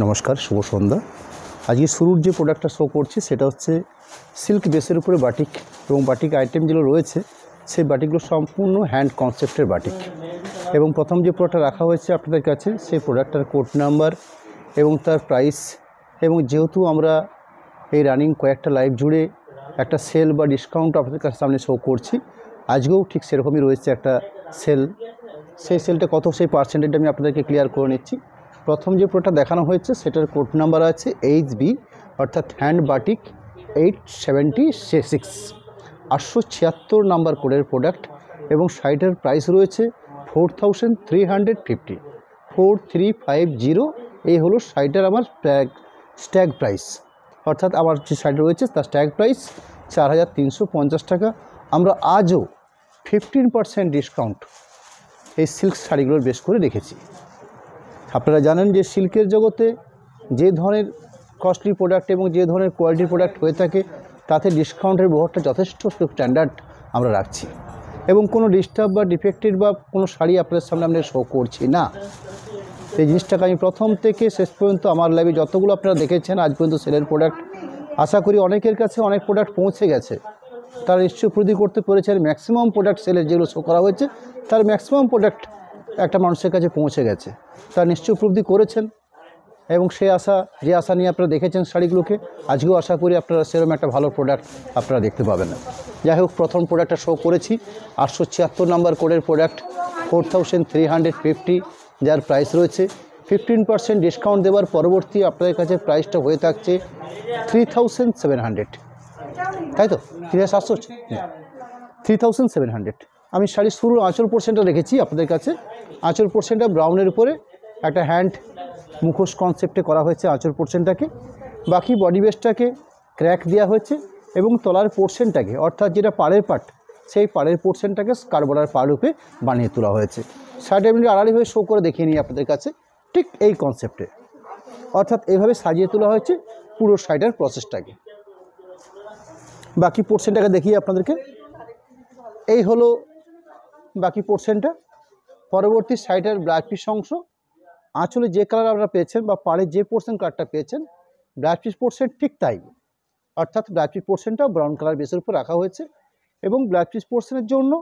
নমস্কার শুভ সন্ধ্যা আজকে শুরুর যে প্রোডাক্টটা শো করছি সেটা হচ্ছে সিল্ক বেসের উপরে বাটিক এবং বাটিক আইটেম যেগুলো রয়েছে সেই বাটিকগুলো সম্পূর্ণ হ্যান্ড কনসেপ্টের বাটিক এবং প্রথম যে প্রোডাক্টটা রাখা হয়েছে আপনাদের কাছে সেই প্রোডাক্টটার কোড নাম্বার এবং তার প্রাইস এবং যেহেতু আমরা এই রানিং কয়েকটা লাইভ জুড়ে একটা সেল বা ডিসকাউন্ট আপনাদের কাছে সামনে শো করছি আজকেও ঠিক সেরকমই রয়েছে একটা সেল সেই সেলটা কত সেই পার্সেন্টেজ আমি আপনাদেরকে ক্লিয়ার করে নিচ্ছি প্রথম যে প্রোডাক্ট দেখানো হয়েছে সেটার কোড নাম্বার আছে এইচ বি অর্থাৎ hand batik eight seventy six আটশো ছিয়াত্তর নাম্বার কোডের প্রোডাক্ট এবং শাড়িটার প্রাইস রয়েছে four thousand three hundred fifty four three five zero এই হলো শাড়িটার আমার প্যাক স্ট্যাগ প্রাইস অর্থাৎ আমার যে শাড়ি রয়েছে তার স্ট্যাগ প্রাইস চার হাজার তিনশো পঞ্চাশ টাকা আমরা আজও ফিফটিন পারসেন্ট ডিসকাউন্ট এই সিল্ক শাড়িগুলোর বেশ করে রেখেছি আপনারা জানেন যে সিল্কের জগতে যে ধরনের কস্টলি প্রোডাক্ট এবং যে ধরনের কোয়ালিটির প্রোডাক্ট হয়ে থাকে তাতে ডিসকাউন্টের ব্যবহারটা যথেষ্ট স্ট্যান্ডার্ড আমরা রাখছি এবং কোনো ডিস্টার্ব বা ডিফেক্টেড বা কোনো শাড়ি আপনাদের সামনে আমরা শো করছি না এই জিনিসটাকে আমি প্রথম থেকে শেষ পর্যন্ত আমার লাইভে যতগুলো আপনারা দেখেছেন আজ পর্যন্ত সেলের প্রোডাক্ট আশা করি অনেকের কাছে অনেক প্রোডাক্ট পৌঁছে গেছে তারা নিশ্চয় প্রতি করতে পেরেছে আর ম্যাক্সিমাম প্রোডাক্ট সেলের যেগুলো শো করা হয়েছে তার ম্যাক্সিমাম প্রোডাক্ট একটা মানুষের কাছে পৌঁছে গেছে তা নিশ্চয় উপলব্ধি করেছেন এবং সেই আশা যে আশা নিয়ে আপনারা দেখেছেন শাড়িগুলোকে আজকেও আশা করি আপনারা সেরকম একটা ভালো প্রোডাক্ট আপনারা দেখতে পাবেন যাই হোক প্রথম প্রোডাক্টটা শো করেছি আটশো ছিয়াত্তর নম্বর কোডের product four thousand three hundred fifty যার প্রাইস রয়েছে ফিফটিন পার্সেন্ট ডিসকাউন্ট দেওয়ার পরবর্তী আপনাদের কাছে প্রাইসটা হয়ে থাকছে থ্রি থাউজেন্ড সেভেন হান্ড্রেড তাই তো থ্রি হাজার সাতশো থ্রি থাউজেন্ড সেভেন হান্ড্রেড আমি শাড়ির শুরু আঁচল পোর্শনটা রেখেছি আপনাদের কাছে আঁচল পোর্শনটা ব্রাউনের উপরে একটা হ্যান্ড মুখোশ কনসেপ্টে করা হয়েছে আঁচল পোর্শনটাকে বাকি বডি বেসটাকে ক্র্যাক দেওয়া হয়েছে এবং তলার পোর্শনটাকে অর্থাৎ যেটা পাড়ের পাট সেই পাড়ের পোর্শনটাকে স্কারবোর্ডার পা রূপে বানিয়ে তোলা হয়েছে সাইড এমনি আড়াড়িভাবে হয়ে শো করে দেখিয়ে নিই আপনাদের কাছে ঠিক এই কনসেপ্টে অর্থাৎ এভাবে সাজিয়ে তোলা হয়েছে পুরো সাইডের প্রসেসটাকে বাকি পোর্শনটাকে দেখিয়ে আপনাদেরকে এই হলো বাকি পোর্শনটা পরবর্তী সাইডের ব্ল্যাক পিস অংশ আঁচলে যে কালার আপনারা পেয়েছেন বা পাড়ে যে পোর্শন কালারটা পেয়েছেন ব্ল্যাক পিস পোর্শন ঠিক তাই অর্থাৎ ব্ল্যাক পিস পোর্শনটাও ব্রাউন কালার বেসের উপর রাখা হয়েছে এবং ব্ল্যাক পিস পোর্শনের জন্য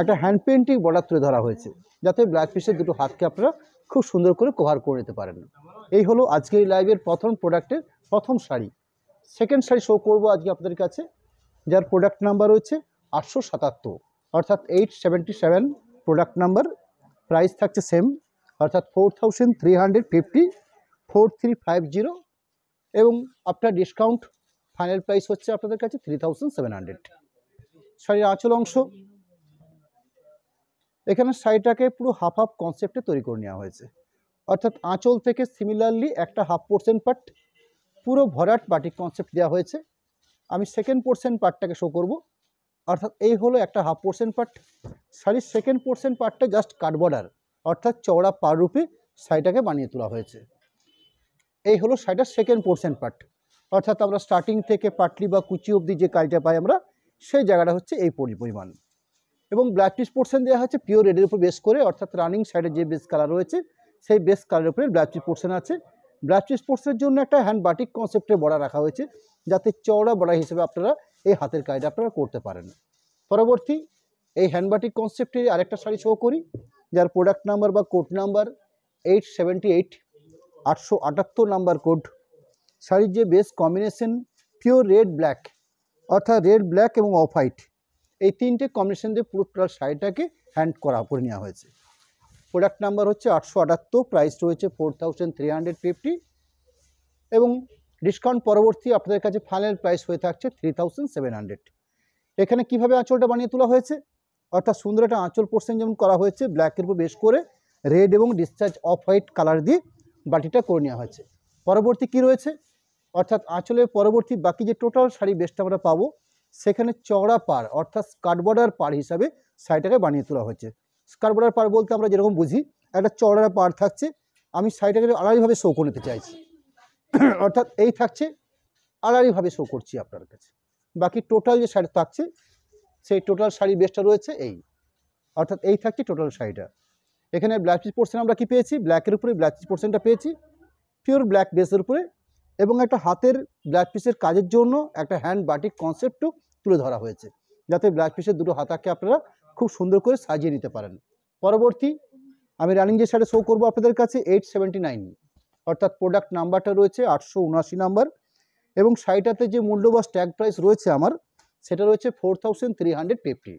একটা হ্যান্ড পেন্টিং বর্ডার তুলে ধরা হয়েছে যাতে ব্ল্যাক পিসের দুটো হাতকে আপনারা খুব সুন্দর করে কভার করে নিতে পারেন এই হলো আজকে এই লাইভের প্রথম প্রোডাক্টের প্রথম শাড়ি সেকেন্ড শাড়ি শো করব আজকে আপনাদের কাছে যার প্রোডাক্ট নাম্বার রয়েছে আটশো সাতাত্তর অর্থাৎ eight seventy seven product number price থাকছে সেম অর্থাৎ four thousand three hundred fifty four three five zero এবং আপনার ডিসকাউন্ট ফাইনাল প্রাইস হচ্ছে আপনাদের কাছে থ্রি থাউজেন্ড সেভেন হান্ড্রেড শাড়ির আঁচল অংশ এখানে শাড়িটাকে পুরো হাফ হাফ কনসেপ্টে তৈরি করে নেওয়া হয়েছে অর্থাৎ আঁচল থেকে সিমিলারলি একটা হাফ পোর্সেন্ট পার্ট পুরো ভরাট বাটিক কনসেপ্ট দেওয়া হয়েছে আমি সেকেন্ড পোর্সেন্ট পার্টটাকে শো করবো অর্থাৎ এই হলো একটা হাফ পোর্শন পার্ট শাড়ির সেকেন্ড পোর্শন পার্টটা জাস্ট কাট বর্ডার অর্থাৎ চওড়া পার রূপে শাড়িটাকে বানিয়ে তোলা হয়েছে এই হলো শাড়িটার সেকেন্ড পোর্শন পার্ট অর্থাৎ আমরা স্টার্টিং থেকে পাটলি বা কুচি অবধি যে কাজটা পাই আমরা সেই জায়গাটা হচ্ছে এই পরিমাণ এবং ব্ল্যাক পিস পোর্শন দেওয়া হচ্ছে পিওর রেডের উপর বেস করে অর্থাৎ রানিং সাইডে যে বেস কালার রয়েছে সেই বেস কালারের উপরে ব্ল্যাক পিস পোর্শন আছে ব্ল্যাক পিস পোর্শনের জন্য একটা হ্যান্ড বাটিক কনসেপ্টে বড়া রাখা হয়েছে যাতে চওড়া বড়া হিসেবে আপনারা এই হাতের কাজটা আপনারা করতে পারেন পরবর্তী এই হ্যান্ডবাটিক কনসেপ্টের আরেকটা শাড়ি শো করি যার প্রোডাক্ট নাম্বার বা code number eight seventy eight আটশো আটাত্তর নাম্বার কোড শাড়ির যে best combination pure red black অর্থাৎ রেড ব্ল্যাক এবং অফ হোয়াইট এই তিনটে কম্বিনেশন দিয়ে পুরো টোটাল শাড়িটাকে হ্যান্ড করা করে নেওয়া হয়েছে প্রোডাক্ট নাম্বার হচ্ছে আটশো আটাত্তর প্রাইস রয়েছে ফোর থ্রি হান্ড্রেড ফিফটি এবং ডিসকাউন্ট পরবর্তী আপনাদের কাছে ফাইনাল প্রাইস হয়ে থাকছে থ্রি এখানে কিভাবে আঁচলটা বানিয়ে তোলা হয়েছে অর্থাৎ সুন্দর একটা আঁচল পোর্শন যেমন করা হয়েছে ব্ল্যাকের উপর বেশ করে রেড এবং ডিসচার্জ অফ হোয়াইট কালার দিয়ে বাটিটা করে নেওয়া হয়েছে পরবর্তী কি রয়েছে অর্থাৎ আঁচলের পরবর্তী বাকি যে টোটাল শাড়ি বেস্টটা আমরা পাবো সেখানে চওড়া পার অর্থাৎ স্কার্ট বর্ডার পার হিসাবে শাড়িটাকে বানিয়ে তোলা হয়েছে স্কার্ট বর্ডার পার বলতে আমরা যেরকম বুঝি একটা চওড়া পার থাকছে আমি শাড়িটাকে আড়াইভাবে শো করে নিতে চাইছি অর্থাৎ এই থাকছে আড়াড়িভাবে শো করছি আপনার কাছে বাকি টোটাল যে শাড়ি থাকছে সেই টোটাল শাড়ি বেসটা রয়েছে এই অর্থাৎ এই থাকছে টোটাল শাড়িটা এখানে ব্ল্যাক পিস পোর্শন আমরা কি পেয়েছি ব্ল্যাকের উপরে ব্ল্যাক পিস পোর্শনটা পেয়েছি পিওর ব্ল্যাক বেসের উপরে এবং একটা হাতের ব্ল্যাক পিসের কাজের জন্য একটা হ্যান্ড বাটিক কনসেপ্টও তুলে ধরা হয়েছে যাতে ব্ল্যাক পিসের দুটো হাতাকে আপনারা খুব সুন্দর করে সাজিয়ে নিতে পারেন পরবর্তী আমি রানিং যে শাড়ি শো করবো আপনাদের কাছে এইট সেভেন্টি নাইন অর্থাৎ প্রোডাক্ট নাম্বারটা রয়েছে আটশো উনআশি নাম্বার এবং শাড়িটাতে যে মূল্য বা স্ট্যাগ প্রাইস রয়েছে আমার সেটা রয়েছে four thousand three hundred fifty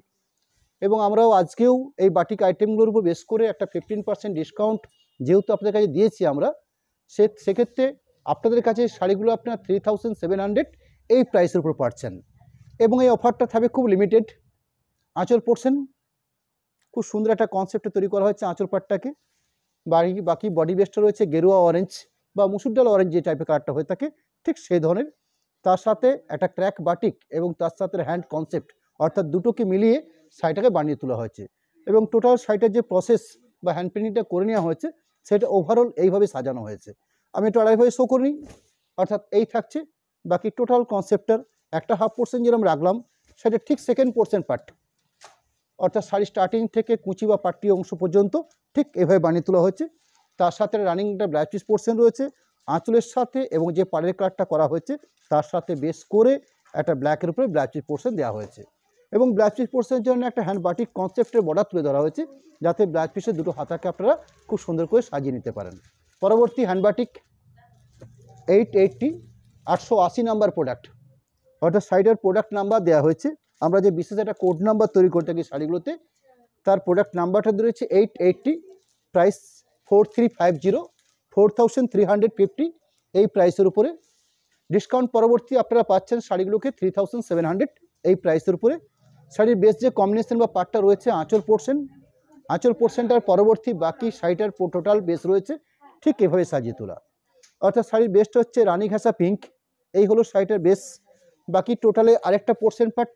এবং আমরাও আজকেও এই বাটিক আইটেমগুলোর উপর বেশ করে একটা ফিফটিন পার্সেন্ট ডিসকাউন্ট যেহেতু আপনাদের কাছে দিয়েছি আমরা সে সেক্ষেত্রে আপনাদের কাছে শাড়িগুলো আপনার থ্রি থাউজেন্ড সেভেন হান্ড্রেড এই প্রাইসের উপর পাচ্ছেন এবং এই অফারটা থাকবে খুব লিমিটেড আঁচল পড়ছেন খুব সুন্দর একটা কনসেপ্টে তৈরি করা হয়েছে আঁচল পাটটাকে বাকি বাকি বডি বেসটা রয়েছে গেরুয়া অরেঞ্জ বা মুসুর ডাল অরেঞ্জ যে টাইপের কালারটা হয়ে থাকে ঠিক সেই ধরনের তার সাথে একটা ক্র্যাক বাটিক এবং তার সাথে হ্যান্ড কনসেপ্ট অর্থাৎ দুটোকে মিলিয়ে শাড়িটাকে বানিয়ে তোলা হয়েছে এবং টোটাল শাড়িটার যে প্রসেস বা হ্যান্ড পেন্টিংটা করে নেওয়া হয়েছে সেটা ওভারঅল এইভাবে সাজানো হয়েছে আমি একটু আড়াইভাবে শো করি অর্থাৎ এই থাকছে বাকি টোটাল কনসেপ্টার একটা হাফ পোর্শন যেরকম রাখলাম সেটা ঠিক সেকেন্ড পোর্শন পার্ট অর্থাৎ শাড়ি স্টার্টিং থেকে কুচি বা পাটি অংশ পর্যন্ত ঠিক এভাবে বানিয়ে তোলা হয়েছে তার সাথে রানিংটা ব্লাউজ পিস পোর্শন রয়েছে আঁচলের সাথে এবং যে পাড়ের কালারটা করা হয়েছে তার সাথে বেস করে একটা ব্ল্যাকের উপরে ব্লাউজ পিস পোর্শন দেওয়া হয়েছে এবং ব্লাউজ পিস পোর্শনের জন্য একটা হ্যান্ড বাটিক কনসেপ্টের বর্ডার তুলে ধরা হয়েছে যাতে ব্লাউজ পিসের দুটো হাতাকে আপনারা খুব সুন্দর করে সাজিয়ে নিতে পারেন পরবর্তী হ্যান্ড বাটিক এইট এইটটি আটশো আশি নাম্বার প্রোডাক্ট অর্থাৎ সাইডের প্রোডাক্ট নাম্বার দেওয়া হয়েছে আমরা যে বিশেষ একটা কোড নাম্বার তৈরি করে থাকি শাড়িগুলোতে তার প্রোডাক্ট নাম্বারটা রয়েছে eight eighty price four three five zero four thousand three hundred fifty এই প্রাইসের উপরে ডিসকাউন্ট পরবর্তী আপনারা পাচ্ছেন শাড়িগুলোকে থ্রি থাউজেন্ড সেভেন হান্ড্রেড এই প্রাইসের উপরে শাড়ির বেশ যে কম্বিনেশন বা পার্টটা রয়েছে আঁচল পোর্শন আঁচল পোর্শনটার পরবর্তী বাকি শাড়িটার টোটাল বেস রয়েছে ঠিক এভাবে সাজিয়ে তোলা অর্থাৎ শাড়ির বেস্ট হচ্ছে রানী ঘাসা পিঙ্ক এই হলো শাড়িটার বেস বাকি টোটালে আরেকটা পোর্শন পার্ট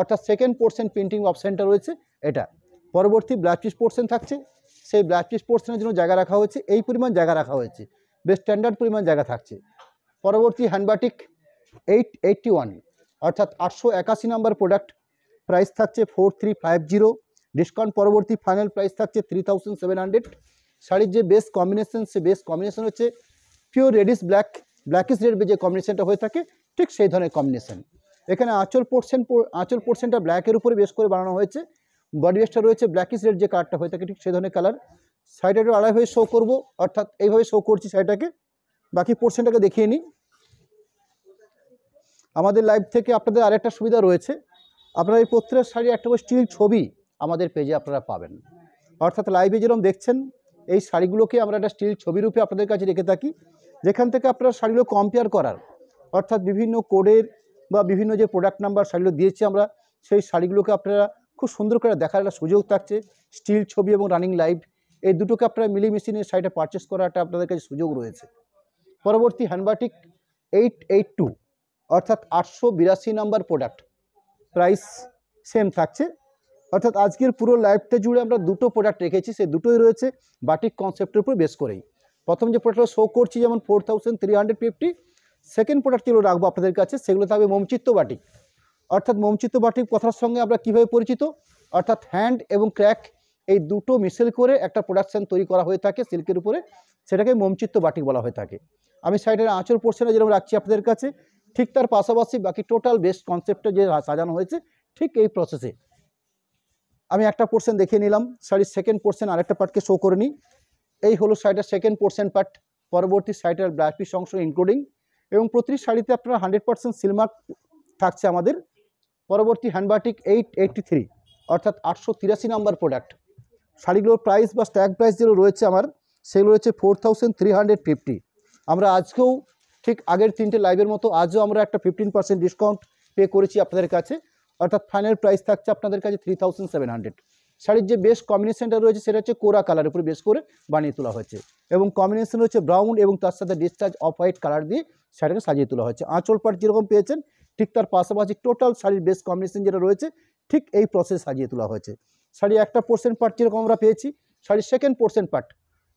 অর্থাৎ সেকেন্ড পোর্শন প্রিন্টিং অপশানটা রয়েছে এটা পরবর্তী ব্ল্যাক পিস পোর্শন থাকছে সেই ব্লাড পিস পোর্শনের জন্য জায়গা রাখা হয়েছে এই পরিমাণ জায়গা রাখা হয়েছে বেশ স্ট্যান্ডার্ড পরিমাণ জায়গা থাকছে পরবর্তী হ্যান্ডবাটিক এইট এইটটি ওয়ান অর্থাৎ আটশো একাশি নম্বর প্রোডাক্ট প্রাইস থাকছে four three five zero discount পরবর্তী ফাইনাল প্রাইস থাকছে থ্রি থাউজেন্ড সেভেন হান্ড্রেড শাড়ির যে বেস্ট কম্বিনেশন সে বেস্ট কম্বিনেশন হচ্ছে pure reddish black blackish red যে কম্বিনেশনটা হয়ে থাকে ঠিক সেই ধরনের কম্বিনেশন এখানে আঁচল পোর্সেন্ট আঁচল পোর্সেন্টটা ব্ল্যাকের উপরে বেশ করে বানানো হয়েছে বডি বেসটা রয়েছে ব্ল্যাকিস রেড যে কার্ডটা হয়ে থাকে ঠিক সেই ধরনের কালার সাইডটা একটু আড়াইভাবে শো করব অর্থাৎ এইভাবে শো করছি সাইডটাকে বাকি পোর্শনটাকে দেখিয়ে নিই আমাদের লাইভ থেকে আপনাদের আরেকটা সুবিধা রয়েছে আপনারা এই প্রত্যেকের শাড়ির একটা করে স্টিল ছবি আমাদের পেজে আপনারা পাবেন অর্থাৎ লাইভে যেরকম দেখছেন এই শাড়িগুলোকে আমরা একটা স্টিল ছবি রূপে আপনাদের কাছে রেখে থাকি যেখান থেকে আপনারা শাড়িগুলো কম্পেয়ার করার অর্থাৎ বিভিন্ন কোডের বা বিভিন্ন যে প্রোডাক্ট নাম্বার শাড়িগুলো দিয়েছি আমরা সেই শাড়িগুলোকে আপনারা খুব সুন্দর করে দেখার একটা সুযোগ থাকছে স্টিল ছবি এবং রানিং লাইভ এই দুটোকে আপনারা মিলি নিয়ে শাড়িটা পারচেস একটা আপনাদের কাছে সুযোগ রয়েছে পরবর্তী হ্যান্ডবাটিক এইট এইট টু অর্থাৎ আটশো বিরাশি নাম্বার প্রোডাক্ট প্রাইস সেম থাকছে অর্থাৎ আজকের পুরো লাইভটা জুড়ে আমরা দুটো প্রোডাক্ট রেখেছি সেই দুটোই রয়েছে বাটিক কনসেপ্টের উপর বেশ করেই প্রথম যে প্রোডাক্টটা শো করছি যেমন four thousand three hundred fifty second product যেগুলো রাখবো আপনাদের কাছে সেগুলো থাকবে মোমচিত্ত বাটিক অর্থাৎ মোমচিত্ত বাটিক কথার সঙ্গে আমরা কীভাবে পরিচিত অর্থাৎ হ্যান্ড এবং ক্র্যাক এই দুটো মিশেল করে একটা প্রোডাকশান তৈরি করা হয়ে থাকে সিল্কের উপরে সেটাকে মোমচিত্ত বাটিক বলা হয়ে থাকে আমি সাইডের আঁচড় পোর্শনে যেরকম রাখছি আপনাদের কাছে ঠিক তার পাশাপাশি বাকি টোটাল বেস্ট কনসেপ্টে যে সাজানো হয়েছে ঠিক এই প্রসেসে আমি একটা পোর্শন দেখিয়ে নিলাম শাড়ির সেকেন্ড পোর্শন আরেকটা পার্টকে শো করে নিই এই হলো শাড়িটার সেকেন্ড পোর্শন পার্ট পরবর্তী শাড়িটার ব্লাউজ পিস অংশ ইনক্লুডিং এবং প্রতিটি শাড়িতে আপনার হান্ড্রেড পার্সেন্ট সিলমার্ক থাকছে আমাদের পরবর্তী হ্যান্ডবাটিক এইট এইটটি থ্রি অর্থাৎ আটশো তিরাশি নম্বর প্রোডাক্ট শাড়িগুলোর প্রাইস বা স্ট্যাগ প্রাইস যেগুলো রয়েছে আমার সেগুলো রয়েছে four thousand three hundred fifty আমরা আজকেও ঠিক আগের তিনটে লাইভের মতো আজও আমরা একটা ফিফটিন পার্সেন্ট ডিসকাউন্ট পে করেছি আপনাদের কাছে অর্থাৎ ফাইনাল প্রাইস থাকছে আপনাদের কাছে থ্রি থাউজেন্ড সেভেন হান্ড্রেড শাড়ির যে বেস্ট কম্বিনেশনটা রয়েছে সেটা হচ্ছে কোরা কালারের উপরে বেস করে বানিয়ে তোলা হয়েছে এবং কম্বিনেশন হচ্ছে ব্রাউন এবং তার সাথে ডিসচার্জ অফ হোয়াইট কালার দিয়ে শাড়িটাকে সাজিয়ে তোলা হয়েছে আঁচল পাট যেরকম পেয়েছেন ঠিক তার পাশাপাশি টোটাল শাড়ির বেস্ট কম্বিনেশন যেটা রয়েছে ঠিক এই প্রসেস সাজিয়ে তোলা হয়েছে শাড়ি একটা পোর্সেন্ট পার্ট যেরকম আমরা পেয়েছি শাড়ির সেকেন্ড পোর্সেন্ট পার্ট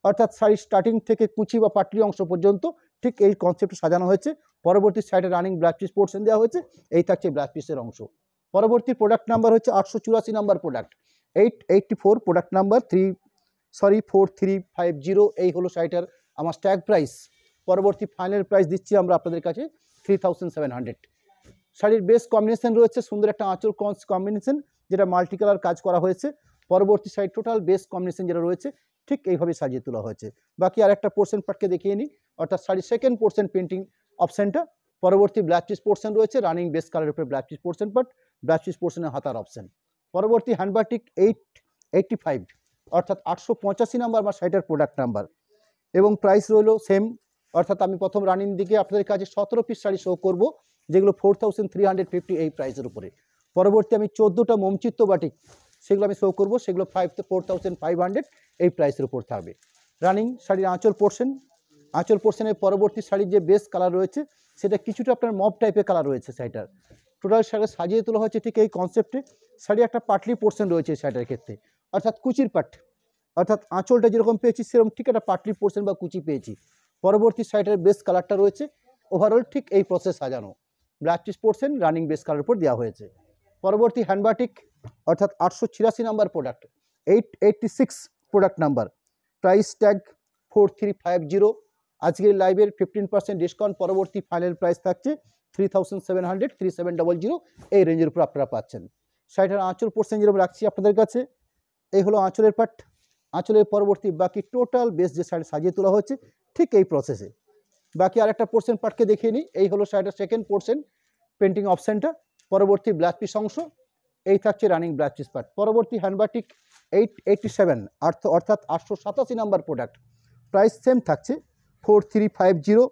অর্থাৎ শাড়ির স্টার্টিং থেকে কুচি বা পাটলি অংশ পর্যন্ত ঠিক এই কনসেপ্ট সাজানো হয়েছে পরবর্তী সাইডে রানিং ব্লাউজ পিস পোর্শন দেওয়া হয়েছে এই থাকছে ব্লাউজ পিসের অংশ পরবর্তী প্রোডাক্ট নাম্বার হচ্ছে আটশো চুরাশি number product eight eighty four product number three sorry four three five zero এই হলো শাড়িটার আমার স্ট্যাগ প্রাইস পরবর্তী ফাইনাল প্রাইস দিচ্ছি আমরা আপনাদের কাছে থ্রি থাউজেন্ড সেভেন হান্ড্রেড শাড়ির বেস্ট কম্বিনেশন রয়েছে সুন্দর একটা আঁচল কনস কম্বিনেশন যেটা মাল্টি কালার কাজ করা হয়েছে পরবর্তী শাড়ির টোটাল বেস কম্বিনেশন যেটা রয়েছে ঠিক এইভাবে সাজিয়ে তোলা হয়েছে বাকি আর একটা পোর্শন পার্টকে দেখিয়ে নিই অর্থাৎ শাড়ির সেকেন্ড পোর্শন পেন্টিং অপশানটা পরবর্তী ব্ল্যাক চিজ পোর্শন রয়েছে রানিং বেস কালারের উপরে ব্ল্যাক চিজ পোর্শন পার্ট ব্ল্যাক চিজ পোর্শনের হাতার অপশান পরবর্তী হ্যান্ডবার্টিক এইট এইটটি ফাইভ অর্থাৎ আটশো পঁচাশি নাম্বার আমার সাইটের প্রোডাক্ট নাম্বার এবং প্রাইস রইল সেম অর্থাৎ আমি প্রথম রানিং দিকে আপনাদের কাছে সতেরো পিস শাড়ি শো করব যেগুলো four thousand three hundred fifty এই প্রাইসের উপরে পরবর্তী আমি চোদ্দোটা মোমচিত্ত বাটিক সেগুলো আমি শো করবো সেগুলো five four thousand five hundred এই প্রাইসের উপর থাকবে রানিং শাড়ির আঁচল পোর্শন আঁচল পোর্শনের পরবর্তী শাড়ির যে বেস কালার রয়েছে সেটা কিছুটা আপনার মপ টাইপের কালার রয়েছে শাড়িটার টোটাল শাড়ি সাজিয়ে তোলা হয়েছে ঠিক এই কনসেপ্টে শাড়ি একটা পাটলি পোর্শন রয়েছে শাড়িটার ক্ষেত্রে অর্থাৎ কুচির পাট অর্থাৎ আঁচলটা যেরকম পেয়েছি সেরকম ঠিক একটা পাটলি পোর্শন বা কুচি পেয়েছি পরবর্তী সাইডের বেস কালারটা রয়েছে ওভারঅল ঠিক এই প্রসেস সাজানো ব্ল্যাক চিস পোর্শন রানিং বেস কালার উপর দেওয়া হয়েছে পরবর্তী হ্যান্ডবাটিক অর্থাৎ আটশো ছিয়াশি number product eight eighty six product number price tag four three five zero আজকের লাইভের ফিফটিন পার্সেন্ট ডিসকাউন্ট পরবর্তী ফাইনাল প্রাইস থাকছে three thousand seven hundred three seven double zero এই রেঞ্জের উপর আপনারা পাচ্ছেন শাড়িটার আঁচল পোর্শন যেরকম রাখছি আপনাদের কাছে এই হলো আঁচলের পাঠ আঁচলের পরবর্তী বাকি টোটাল বেস যে শাড়ি সাজিয়ে তোলা হয়েছে ঠিক এই প্রসেসে বাকি আরেকটা পোর্শন পার্টকে দেখিয়ে নিই এই হলো শাড়িটার সেকেন্ড পোর্শন পেন্টিং অপশানটা পরবর্তী ব্লাউজ পিস অংশ এই থাকছে রানিং ব্লাউজ পিস পার্ট পরবর্তী হ্যান্ডবাটিক এইট এইটটি সেভেন অর্থাৎ আটশো সাতাশি নাম্বার প্রোডাক্ট প্রাইস সেম থাকছে ফোর থ্রি ফাইভ জিরো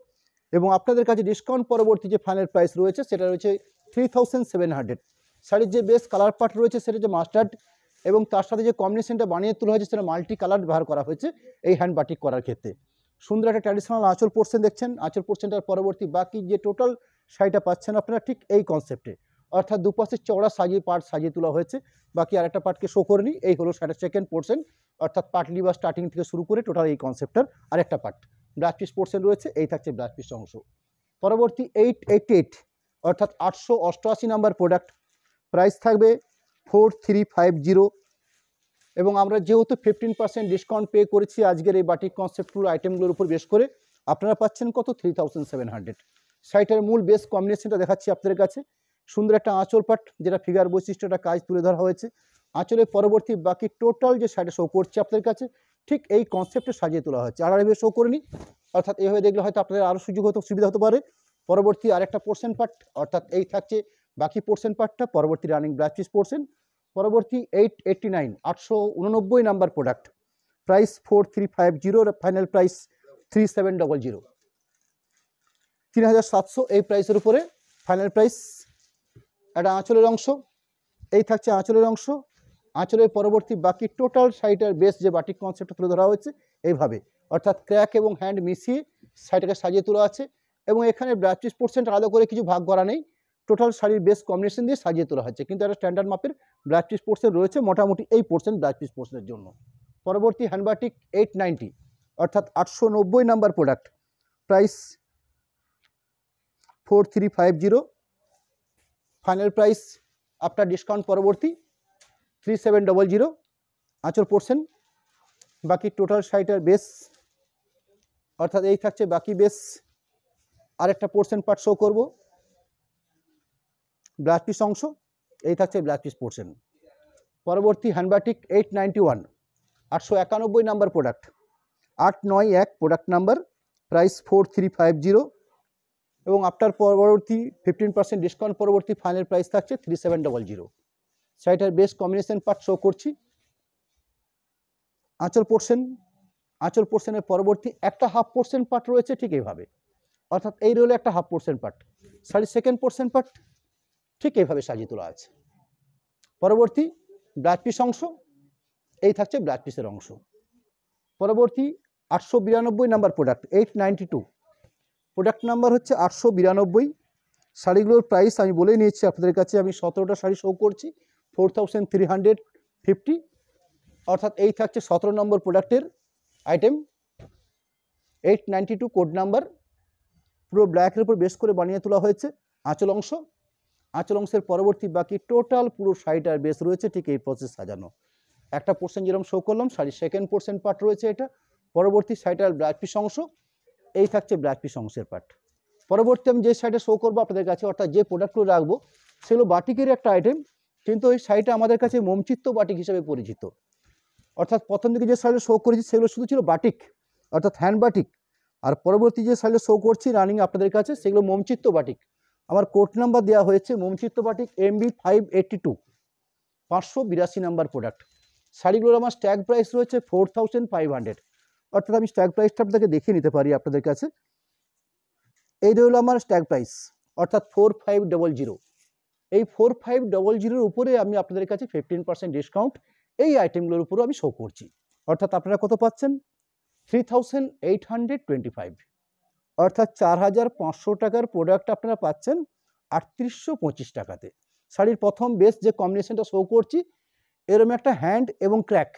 এবং আপনাদের কাছে ডিসকাউন্ট পরবর্তী যে ফাইনাল প্রাইস রয়েছে সেটা রয়েছে থ্রি থাউজেন্ড সেভেন হান্ড্রেড শাড়ির যে বেস্ট কালার পার্ট রয়েছে সেটা যে মাস্টার্ড এবং তার সাথে যে কম্বিনেশনটা বানিয়ে তোলা হয়েছে সেটা মাল্টি কালার ব্যবহার করা হয়েছে এই হ্যান্ড বাটিক করার ক্ষেত্রে সুন্দর একটা ট্র্যাডিশনাল আঁচল পোর্শন দেখছেন আঁচল পোর্শনটার পরবর্তী বাকি যে টোটাল শাড়িটা পাচ্ছেন আপনারা ঠিক এই কনসেপ্টে অর্থাৎ দুপাশে চওড়া সাজিয়ে পার্ট সাজিয়ে তোলা হয়েছে বাকি আরেকটা পার্টকে শো করে নিই এই হলো শাড়ির সেকেন্ড পোর্শন অর্থাৎ পাটলি বা স্টার্টিং থেকে শুরু করে টোটাল এই কনসেপ্টটার আরেকটা পার্ট ব্লাস পিস পোর্শন রয়েছে এই থাকছে ব্লাস পিস অংশ পরবর্তী এইট এইট এইট অর্থাৎ আটশো অষ্টআশি নাম্বার প্রোডাক্ট প্রাইস থাকবে ফোর থ্রি ফাইভ জিরো এবং আমরা যেহেতু ফিফটিন পার্সেন্ট ডিসকাউন্ট পে করেছি আজকের এই বাটিক কনসেপ্ট ফুল আইটেমগুলোর উপর বেশ করে আপনারা পাচ্ছেন কত থ্রি থাউজেন্ড সেভেন হান্ড্রেড শাড়িটার মূল বেস কম্বিনেশনটা দেখাচ্ছি আপনাদের কাছে সুন্দর একটা আঁচল পাট যেটা ফিগার বৈশিষ্ট্যটা কাজ তুলে ধরা হয়েছে আঁচলের পরবর্তী বাকি টোটাল যে শাড়িটা শো করছে আপনাদের কাছে ঠিক এই কনসেপ্টে সাজিয়ে তোলা হয়েছে আর এভাবে শো করেনি অর্থাৎ এভাবে দেখলে হয়তো আপনাদের আরও সুযোগ হতো সুবিধা হতে পারে পরবর্তী আরেকটা পোর্শন পার্ট অর্থাৎ এই থাকছে বাকি পোর্শন পার্টটা পরবর্তী রানিং ব্রাঞ্চিস পোর্শন পরবর্তী এইট এইটটি নাইন আটশো উননব্বই number product price four three five zero final price three seven double zero তিন হাজার সাতশো এই প্রাইসের উপরে ফাইনাল প্রাইস একটা আঁচলের অংশ এই থাকছে আঁচলের অংশ আঁচলের পরবর্তী বাকি টোটাল সাইটের বেস যে বাটিক কনসেপ্টটা তুলে ধরা হয়েছে এইভাবে অর্থাৎ ক্র্যাক এবং হ্যান্ড মিশিয়ে শাড়িটাকে সাজিয়ে তোলা আছে এবং এখানে ব্রাচিস পোর্সেন্ট আলাদা করে কিছু ভাগ করা নেই টোটাল শাড়ির বেস্ট কম্বিনেশন দিয়ে সাজিয়ে তোলা হয়েছে কিন্তু একটা স্ট্যান্ডার্ড মাপের ব্লাউজ পিস পোর্সেন রয়েছে মোটামুটি এই পোর্সেন ব্লাউজ পিস পোর্সেনের জন্য পরবর্তী হ্যান্ডবাটিক এইট নাইনটি অর্থাৎ আটশো নব্বই number product price four three five zero final price আপনার ডিসকাউন্ট পরবর্তী থ্রি সেভেন ডবল জিরো আঁচল পোর্সেন বাকি টোটাল শাড়িটার বেস অর্থাৎ এই থাকছে বাকি বেস আরেকটা পোর্সেন পার্ট শো করবো ব্লাড পিস অংশ এই থাকছে ব্লাড পিস পোর্শন পরবর্তী হ্যান্ডবায়োটিক এইট নাইনটি ওয়ান আটশো একানব্বই নাম্বার প্রোডাক্ট আট নয় এক product number price four three five zero এবং আফটার পরবর্তী ফিফটিন পার্সেন্ট ডিসকাউন্ট পরবর্তী ফাইনাল প্রাইস থাকছে থ্রি সেভেন ডবল জিরো শাড়িটার বেস্ট কম্বিনেশন পার্ট শো করছি আঁচল পোর্শন আঁচল পোর্শনের পরবর্তী একটা হাফ পোর্শন পার্ট রয়েছে ঠিক এইভাবে অর্থাৎ এই রইল একটা হাফ পোর্শন পার্ট শাড়ির সেকেন্ড পোর্শন পার্ট ঠিক এইভাবে সাজিয়ে তোলা আছে পরবর্তী ব্লাড পিস অংশ এই থাকছে ব্লাড পিসের অংশ পরবর্তী আটশো বিরানব্বই number product eight ninety two product number হচ্ছে আটশো বিরানব্বই শাড়িগুলোর প্রাইস আমি বলে নিয়েছি আপনাদের কাছে আমি সতেরোটা শাড়ি শো করছি four thousand three hundred fifty অর্থাৎ এই থাকছে সতেরো নম্বর প্রোডাক্টের item eight ninety two code number পুরো ব্ল্যাকের উপর বেশ করে বানিয়ে তোলা হয়েছে আঁচল অংশ আঁচল অংশের পরবর্তী বাকি টোটাল পুরো শাড়িটার বেস রয়েছে ঠিক এই প্রসেস সাজানো একটা পোর্শন যেরকম শো করলাম শাড়ির সেকেন্ড পোর্শন পার্ট রয়েছে এটা পরবর্তী শাড়িটার ব্ল্যাক পিস অংশ এই থাকছে ব্লাউজ পিস অংশের পার্ট পরবর্তী আমি যে শাড়িটা শো করবো আপনাদের কাছে অর্থাৎ যে প্রোডাক্টগুলো রাখবো সেগুলো বাটিকের একটা আইটেম কিন্তু ওই শাড়িটা আমাদের কাছে মোমচিত্ত বাটিক হিসেবে পরিচিত অর্থাৎ প্রথম দিকে যে শাড়িটা শো করেছি সেগুলো শুধু ছিল বাটিক অর্থাৎ হ্যান্ড বাটিক আর পরবর্তী যে শাড়িটা শো করছি রানিং আপনাদের কাছে সেগুলো মোমচিত্ত বাটিক আমার কোড নাম্বার দেওয়া হয়েছে মমচিত্র পাটিক বি ফাইভ এইটটি টু পাঁচশো বিরাশি নাম্বার প্রোডাক্ট শাড়িগুলোর আমার স্ট্যাগ প্রাইস রয়েছে ফোর থাউজেন্ড ফাইভ হান্ড্রেড অর্থাৎ আমি স্ট্যাগ প্রাইসটা আপনাকে দেখিয়ে নিতে পারি আপনাদের কাছে এই হলো আমার স্ট্যাগ প্রাইস অর্থাৎ ফোর ফাইভ ডবল জিরো এই ফোর ফাইভ ডবল জিরোর উপরে আমি আপনাদের কাছে ফিফটিন পার্সেন্ট ডিসকাউন্ট এই আইটেমগুলোর উপরেও আমি শো করছি অর্থাৎ আপনারা কত পাচ্ছেন three thousand eight hundred twenty five অর্থাৎ চার হাজার পাঁচশো টাকার প্রোডাক্ট আপনারা পাচ্ছেন আটত্রিশশো পঁচিশ টাকাতে শাড়ির প্রথম বেস যে কম্বিনেশনটা শো করছি এরম একটা হ্যান্ড এবং ক্র্যাক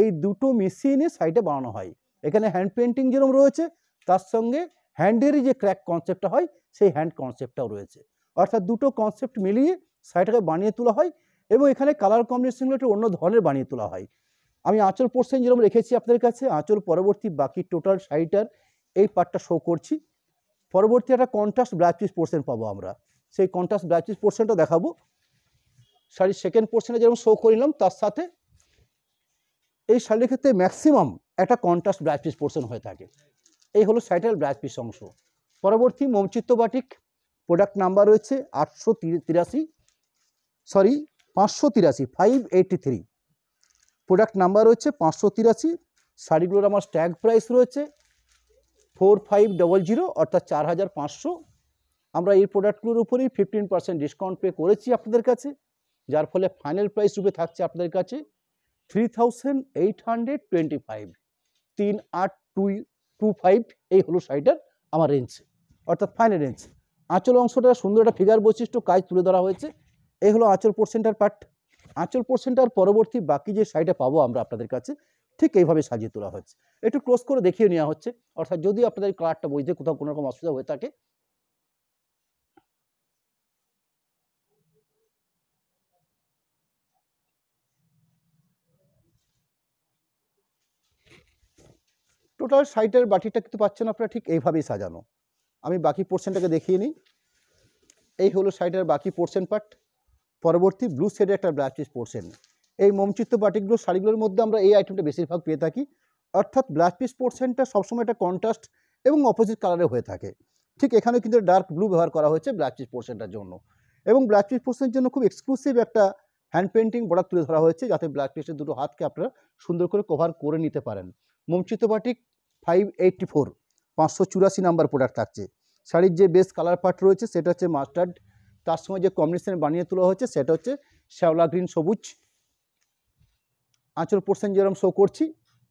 এই দুটো মেশিনে শাড়িটা বানানো হয় এখানে হ্যান্ড পেন্টিং যেরকম রয়েছে তার সঙ্গে হ্যান্ডেরই যে ক্র্যাক কনসেপ্টটা হয় সেই হ্যান্ড কনসেপ্টটাও রয়েছে অর্থাৎ দুটো কনসেপ্ট মিলিয়ে শাড়িটাকে বানিয়ে তোলা হয় এবং এখানে কালার কম্বিনেশনগুলো একটু অন্য ধরনের বানিয়ে তোলা হয় আমি আঁচল পোর্শন যেরকম রেখেছি আপনাদের কাছে আঁচল পরবর্তী বাকি টোটাল শাড়িটার এই পার্টটা শো করছি পরবর্তী একটা কন্ট্রাস্ট ব্লাউজ পিস পোর্শন পাবো আমরা সেই কন্ট্রাস্ট ব্লাউজ পিস পোর্শনটা দেখাবো শাড়ির সেকেন্ড পোর্শনে যেরকম শো করিলাম তার সাথে এই শাড়ির ক্ষেত্রে ম্যাক্সিমাম একটা কন্ট্রাস্ট ব্লাউজ পিস পোর্শন হয়ে থাকে এই হলো সাইটাল ব্লাউজ পিস অংশ পরবর্তী মমচিত্ত বাটিক প্রোডাক্ট নাম্বার রয়েছে আটশো তিরাশি সরি পাঁচশো তিরাশি five eighty three product number রয়েছে পাঁচশো তিরাশি শাড়িগুলোর আমার স্ট্যাগ প্রাইস রয়েছে ফোর ফাইভ ডবল জিরো অর্থাৎ চার হাজার পাঁচশো আমরা এই প্রোডাক্টগুলোর উপরেই ফিফটিন পার্সেন্ট ডিসকাউন্ট পে করেছি আপনাদের কাছে যার ফলে ফাইনাল প্রাইস রূপে থাকছে আপনাদের কাছে three thousand eight hundred twenty five তিন আট টু টু ফাইভ এই হলো শাড়িটার আমার রেঞ্জ অর্থাৎ ফাইনাল রেঞ্জ আঁচল অংশটা সুন্দর একটা ফিগার বৈশিষ্ট্য কাজ তুলে ধরা হয়েছে এই হলো আঁচল পোর্সেন্টার পার্ট আঁচল পোর্সেন্টার পরবর্তী বাকি যে শাড়িটা পাবো আমরা আপনাদের কাছে ঠিক এইভাবে সাজিয়ে তোলা হচ্ছে একটু ক্লোজ করে দেখিয়ে নেওয়া হচ্ছে অর্থাৎ যদি আপনাদের কালারটা বুঝতে কোথাও কোনো রকম অসুবিধা হয়ে থাকে টোটাল সাইটের বাটিটা কিন্তু পাচ্ছেন আপনারা ঠিক এইভাবেই সাজানো আমি বাকি পোর্শনটাকে দেখিয়ে নিই এই হলো সাইটের বাকি পোর্শন পার্ট পরবর্তী ব্লু শেডের একটা ব্ল্যাক পিস পোর্শন এই মোমচিত্ত বাটিকগুলো শাড়িগুলোর মধ্যে আমরা এই আইটেমটা বেশিরভাগ পেয়ে থাকি অর্থাৎ ব্ল্যাক পিস পোর্শনটা সবসময় একটা কন্ট্রাস্ট এবং অপোজিট কালারে হয়ে থাকে ঠিক এখানে কিন্তু ডার্ক ব্লু ব্যবহার করা হয়েছে ব্ল্যাক পিস পোর্শনটার জন্য এবং ব্ল্যাক পিস পোর্শনের জন্য খুব এক্সক্লুসিভ একটা হ্যান্ড পেন্টিং বর্ডার তুলে ধরা হয়েছে যাতে ব্ল্যাক পিসের দুটো হাতকে আপনারা সুন্দর করে কভার করে নিতে পারেন মোমচিত বাটিক ফাইভ এইটটি ফোর পাঁচশো চুরাশি নাম্বার প্রোডাক্ট থাকছে শাড়ির যে বেস্ট কালার পার্ট রয়েছে সেটা হচ্ছে মাস্টার্ড তার সঙ্গে যে কম্বিনেশন বানিয়ে তোলা হয়েছে সেটা হচ্ছে শ্যাওলা গ্রিন সবুজ আঁচল পোর্শন যেরকম শো করছি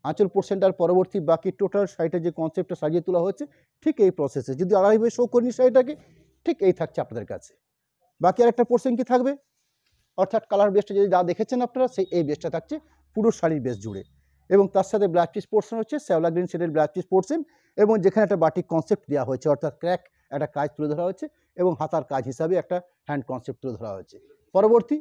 আঁচল পোর্শনটার পরবর্তী বাকি টোটাল শাড়িটা যে কনসেপ্টটা সাজিয়ে তোলা হয়েছে ঠিক এই প্রসেসে যদি আড়াইভাবে শো করিনি শাড়িটাকে ঠিক এই থাকছে আপনাদের কাছে বাকি আর একটা পোর্শন কি থাকবে অর্থাৎ কালার বেসটা যদি যা দেখেছেন আপনারা সেই এই বেসটা থাকছে পুরো শাড়ির বেস জুড়ে এবং তার সাথে ব্ল্যাক পিস পোর্শন হচ্ছে শ্যাওলা গ্রিন শেডের ব্ল্যাক পিস পোর্শন এবং যেখানে একটা বাটিক কনসেপ্ট দেওয়া হয়েছে অর্থাৎ ক্র্যাক একটা কাজ তুলে ধরা হয়েছে এবং হাতার কাজ হিসাবে একটা হ্যান্ড কনসেপ্ট তুলে ধরা হয়েছে পরবর্তী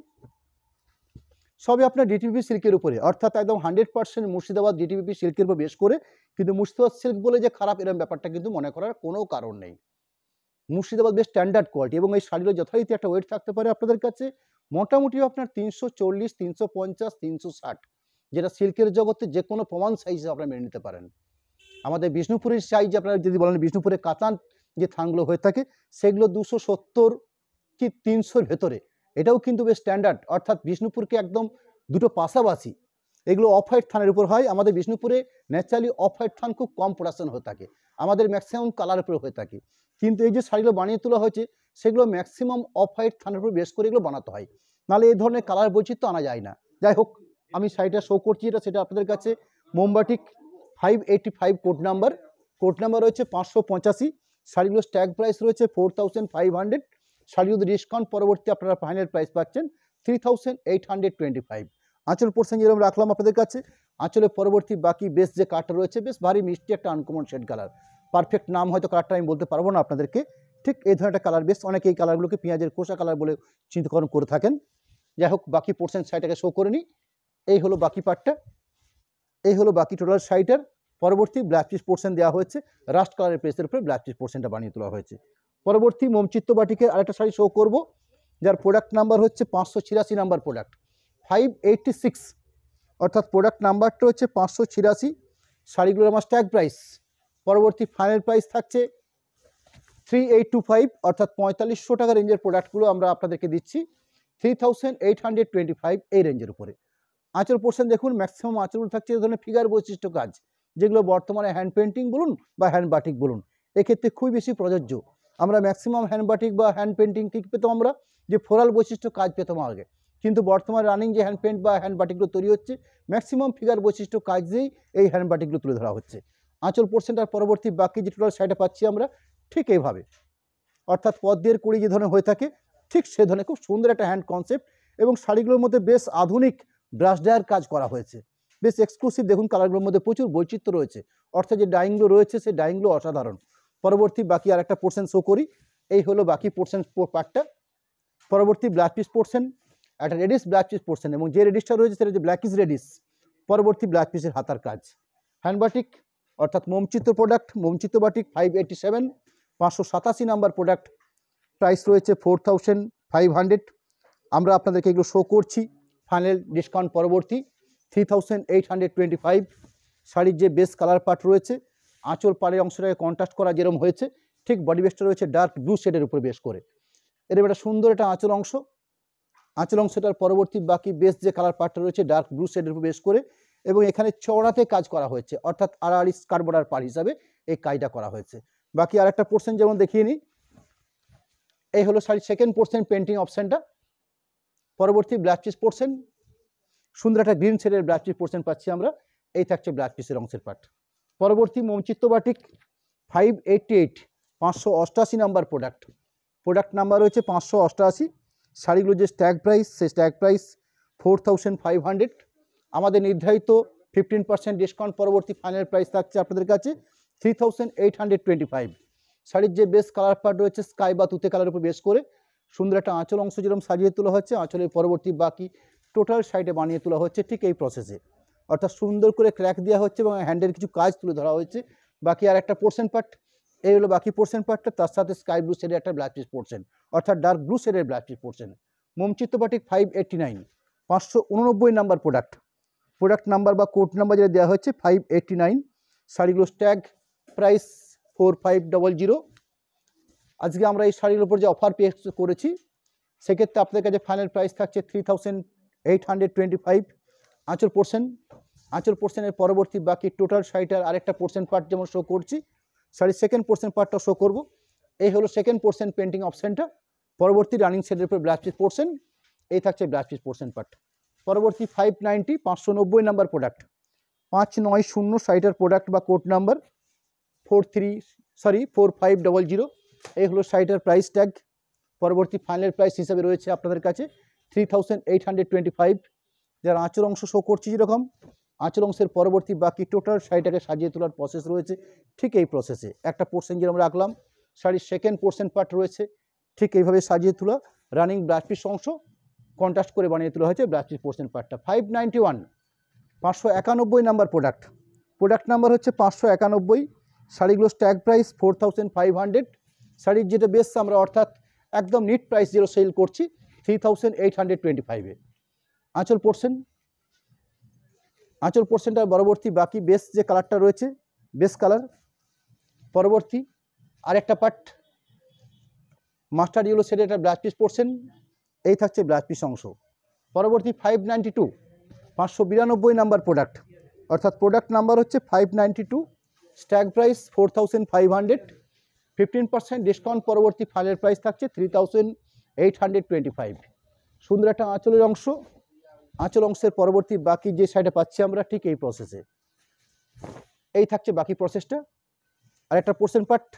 সবই আপনার ডিটিপিপি সিল্কের উপরে অর্থাৎ একদম হান্ড্রেড পার্সেন্ট মুর্শিদাবাদ ডিটিপিপি সিল্কের উপর বেশ করে কিন্তু মুর্শিদাবাদ সিল্ক বলে যে খারাপ এরম ব্যাপারটা কিন্তু মনে করার কোনো কারণ নেই মুর্শিদাবাদ বেশ স্ট্যান্ডার্ড কোয়ালিটি এবং এই শাড়িরও যথারীতি একটা ওয়েট থাকতে পারে আপনাদের কাছে মোটামুটি আপনার তিনশো চল্লিশ তিনশো পঞ্চাশ তিনশো ষাট যেটা সিল্কের জগতে যে কোনো প্রমাণ সাইজে আপনারা মেনে নিতে পারেন আমাদের বিষ্ণুপুরের সাইজ আপনারা যদি বলেন বিষ্ণুপুরের কাতান যে থানগুলো হয়ে থাকে সেগুলো দুশো সত্তর কি তিনশোর ভেতরে এটাও কিন্তু বেশ স্ট্যান্ডার্ড অর্থাৎ বিষ্ণুপুরকে একদম দুটো পাশাপাশি এগুলো অফ হোয়াইট থানের উপর হয় আমাদের বিষ্ণুপুরে ন্যাচারালি অফ হোয়াইট থান খুব কম প্রোডাকশন হয়ে থাকে আমাদের ম্যাক্সিমাম কালার উপরে হয়ে থাকে কিন্তু এই যে শাড়িগুলো বানিয়ে তোলা হয়েছে সেগুলো ম্যাক্সিমাম অফ হোয়াইট থানের উপর বেশ করে এগুলো বানাতে হয় নাহলে এই ধরনের কালার বৈচিত্র্য আনা যায় না যাই হোক আমি শাড়িটা শো করছি এটা সেটা আপনাদের কাছে মোমবাটিক five eighty five code number code number রয়েছে পাঁচশো পঁচাশি শাড়িগুলোর স্ট্যাগ প্রাইস রয়েছে ফোর থাউজেন্ড ফাইভ হান্ড্রেড শাড়িও রিস্কন পরবর্তী আপনারা ফাইনাল প্রাইস পাচ্ছেন three thousand eight hundred twenty five আঁচল পোর্শন যেরকম রাখলাম আপনাদের কাছে আঁচলের পরবর্তী বাকি বেশ যে কাঠটা রয়েছে বেশ ভারী মিষ্টি একটা আনকমন শেড কালার পারফেক্ট নাম হয়তো কালারটা আমি বলতে পারবো না আপনাদেরকে ঠিক এই ধরনের কালার বেশ অনেকে এই কালারগুলোকে পেঁয়াজের কোষা কালার বলে চিন্তাকরণ করে থাকেন যাই হোক বাকি পোর্শন সাইডটাকে শো করে নিই এই হলো বাকি পার্টটা এই হলো বাকি টোটাল সাইডের পরবর্তী ব্ল্যাক পিস পোর্শন দেওয়া হয়েছে রাস্ট কালারের পেসের উপরে ব্ল্যাক পিস পোর্শনটা বানিয়ে তোলা হয়েছে পরবর্তী মোমচিত্ত বাটিকে আরেকটা শাড়ি শো করব যার প্রোডাক্ট নাম্বার হচ্ছে পাঁচশো ছিরাশি number product five eighty six অর্থাৎ প্রোডাক্ট নাম্বারটা হচ্ছে পাঁচশো ছিরাশি শাড়িগুলোর আমার স্ট্যাগ প্রাইস পরবর্তী ফাইনাল প্রাইস থাকছে থ্রি এইট টু ফাইভ অর্থাৎ পঁয়তাল্লিশশো টাকা রেঞ্জের প্রোডাক্টগুলো আমরা আপনাদেরকে দিচ্ছি three thousand eight hundred twenty five এই রেঞ্জের উপরে আঁচল পোর্শন দেখুন ম্যাক্সিমাম আঁচলগুলো থাকছে এ ধরনের ফিগার বৈশিষ্ট্য কাজ যেগুলো বর্তমানে হ্যান্ড পেন্টিং বলুন বা হ্যান্ড বাটিক বলুন এক্ষেত্রে খুবই বেশি প্রযোজ্য আমরা ম্যাক্সিমাম হ্যান্ডবাটিক বা হ্যান্ড পেন্টিং কী পেতাম আমরা যে ফোরাল বৈশিষ্ট্য কাজ পেতাম আগে কিন্তু বর্তমান রানিং যে হ্যান্ড পেন্ট বা হ্যান্ড বাটিকগুলো তৈরি হচ্ছে ম্যাক্সিমাম ফিগার বৈশিষ্ট্য কাজ দিয়েই এই হ্যান্ড বাটিকগুলো তুলে ধরা হচ্ছে আঁচল আর পরবর্তী বাকি যে টোটাল সাইডে পাচ্ছি আমরা ঠিক এইভাবে অর্থাৎ পদ্মের কুড়ি যে ধরনের হয়ে থাকে ঠিক সে ধরনের খুব সুন্দর একটা হ্যান্ড কনসেপ্ট এবং শাড়িগুলোর মধ্যে বেশ আধুনিক ব্রাশ ডায়ার কাজ করা হয়েছে বেশ এক্সক্লুসিভ দেখুন কালারগুলোর মধ্যে প্রচুর বৈচিত্র্য রয়েছে অর্থাৎ যে ডাইংগুলো রয়েছে সেই ডাইংগুলো অসাধারণ পরবর্তী বাকি আর একটা পোর্শন শো করি এই হলো বাকি পোর্শন পার্টটা পরবর্তী ব্ল্যাক পিস পোর্শন একটা রেডিস ব্ল্যাক পিস পোর্শন এবং যে রেডিসটা রয়েছে সেটা হচ্ছে ব্ল্যাক ইস রেডিস পরবর্তী ব্ল্যাক পিসের হাতার কাজ হ্যান্ডবাটিক অর্থাৎ মোমচিত্র প্রোডাক্ট মোমচিত্র বাটিক ফাইভ এইটি সেভেন পাঁচশো সাতাশি নাম্বার প্রোডাক্ট প্রাইস রয়েছে ফোর থাউজেন্ড ফাইভ হান্ড্রেড আমরা আপনাদেরকে এগুলো শো করছি ফাইনাল ডিসকাউন্ট পরবর্তী three thousand eight hundred twenty five শাড়ির যে বেস্ট কালার পার্ট রয়েছে আঁচল পাড়ের অংশটাকে কন্ট্রাস্ট করা যেরকম হয়েছে ঠিক বডি বেসটা রয়েছে ডার্ক ব্লু শেডের উপর বেশ করে এরকম একটা সুন্দর একটা আঁচল অংশ আঁচল অংশটার পরবর্তী বাকি বেশ যে কালার পার্টটা রয়েছে ডার্ক ব্লু শেডের উপর বেশ করে এবং এখানে চওড়াতে কাজ করা হয়েছে অর্থাৎ আড়াআড়ি স্কার বর্ডার পার হিসাবে এই কাজটা করা হয়েছে বাকি আর একটা পোর্শন যেমন দেখিয়ে নিই এই হলো শাড়ির সেকেন্ড পোর্শন পেন্টিং অপশানটা পরবর্তী ব্ল্যাক পিস পোর্শন সুন্দর একটা গ্রিন শেডের ব্ল্যাক পিস পোর্শন পাচ্ছি আমরা এই থাকছে ব্ল্যাক পিসের অংশের পার্ট পরবর্তী বাটিক ফাইভ এইট এইট পাঁচশো অষ্টাশি নাম্বার প্রোডাক্ট প্রোডাক্ট নাম্বার রয়েছে পাঁচশো অষ্টাশি শাড়িগুলো যে স্ট্যাগ প্রাইস সেই tag price four thousand five hundred আমাদের নির্ধারিত ফিফটিন পার্সেন্ট ডিসকাউন্ট পরবর্তী ফাইনাল প্রাইস থাকছে আপনাদের কাছে three thousand eight hundred twenty five শাড়ির যে বেস্ট কালার পার্ট রয়েছে স্কাই বা তুতে কালার উপর বেস করে সুন্দর একটা আঁচল অংশ যেরকম সাজিয়ে তোলা হচ্ছে আঁচলের পরবর্তী বাকি টোটাল সাইডে বানিয়ে তোলা হচ্ছে ঠিক এই প্রসেসে অর্থাৎ সুন্দর করে ক্র্যাক দেওয়া হচ্ছে এবং হ্যান্ডের কিছু কাজ তুলে ধরা হয়েছে বাকি আর একটা পোর্শন পার্ট এই হলো বাকি পোর্শন পার্টটা তার সাথে স্কাই ব্লু শেডের একটা ব্লাক পিস পোর্শন অর্থাৎ ডার্ক ব্লু শেডের ব্লাক পিস পোর্শন মোমচিত্রপাটিক ফাইভ এইটটি নাইন পাঁচশো উননব্বই নাম্বার প্রোডাক্ট প্রোডাক্ট নাম্বার বা কোড নাম্বার যেটা দেওয়া হচ্ছে ফাইভ এইটটি নাইন শাড়িগুলোর tag price four five double zero আজকে আমরা এই শাড়ির উপর যে অফার পেশ করেছি সেক্ষেত্রে আপনাদের কাছে ফাইনাল প্রাইস থাকছে three thousand eight hundred twenty five আঁচড় পোর্শন আঁচল পোর্শনের পরবর্তী বাকি টোটাল শাড়িটার আরেকটা পোর্শন পার্ট যেমন শো করছি শাড়ির সেকেন্ড পোর্শন পার্টটা শো করব এই হলো সেকেন্ড পোর্শন পেন্টিং অপশানটা পরবর্তী রানিং সেটের উপর ব্লাউজ পিস পোর্শন এই থাকছে ব্লাউজ পিস পোর্শন পার্ট পরবর্তী ফাইভ নাইনটি পাঁচশো নব্বই নাম্বার প্রোডাক্ট পাঁচ নয় শূন্য শাড়িটার প্রোডাক্ট বা code number four three sorry four five double zero এই হলো শাড়িটার প্রাইস ট্যাগ পরবর্তী ফাইনাল প্রাইস হিসাবে রয়েছে আপনাদের কাছে three thousand eight hundred twenty five যার আঁচুর অংশ শো করছি যেরকম আঁচল অংশের পরবর্তী বাকি টোটাল শাড়িটাকে সাজিয়ে তোলার প্রসেস রয়েছে ঠিক এই প্রসেসে একটা পোর্শন যেরকম রাখলাম শাড়ির সেকেন্ড পোর্শন পার্ট রয়েছে ঠিক এইভাবে সাজিয়ে তোলা রানিং ব্লাস্টির অংশ কন্ট্রাস্ট করে বানিয়ে তোলা হয়েছে ব্লাস্টির পোর্শন পার্টটা ফাইভ নাইনটি ওয়ান পাঁচশো একানব্বই নাম্বার প্রোডাক্ট প্রোডাক্ট নাম্বার হচ্ছে পাঁচশো একানব্বই শাড়িগুলো tag price four thousand five hundred শাড়ির যেটা বেস আমরা অর্থাৎ একদম নিট প্রাইস যেটা সেল করছি three thousand eight hundred twenty ফাইভে আঁচল পোর্শন আঁচল পোর্শনটার পরবর্তী বাকি বেস যে কালারটা রয়েছে বেস কালার পরবর্তী আর একটা পার্ট মাস্টার ইউলো সেটা একটা ব্লাউজ পিস পোর্শন এই থাকছে ব্লাউজ পিস অংশ পরবর্তী ফাইভ নাইনটি টু পাঁচশো বিরানব্বই নাম্বার প্রোডাক্ট অর্থাৎ প্রোডাক্ট নাম্বার হচ্ছে five ninety two tag price four thousand five hundred fifteen percent discount পরবর্তী ফাইনাল প্রাইস থাকছে three thousand eight hundred twenty five সুন্দর একটা আঁচলের অংশ আঁচল অংশের পরবর্তী বাকি যে সাইডে পাচ্ছি আমরা ঠিক এই প্রসেসে এই থাকছে বাকি প্রসেসটা আর একটা পোর্শন পার্ট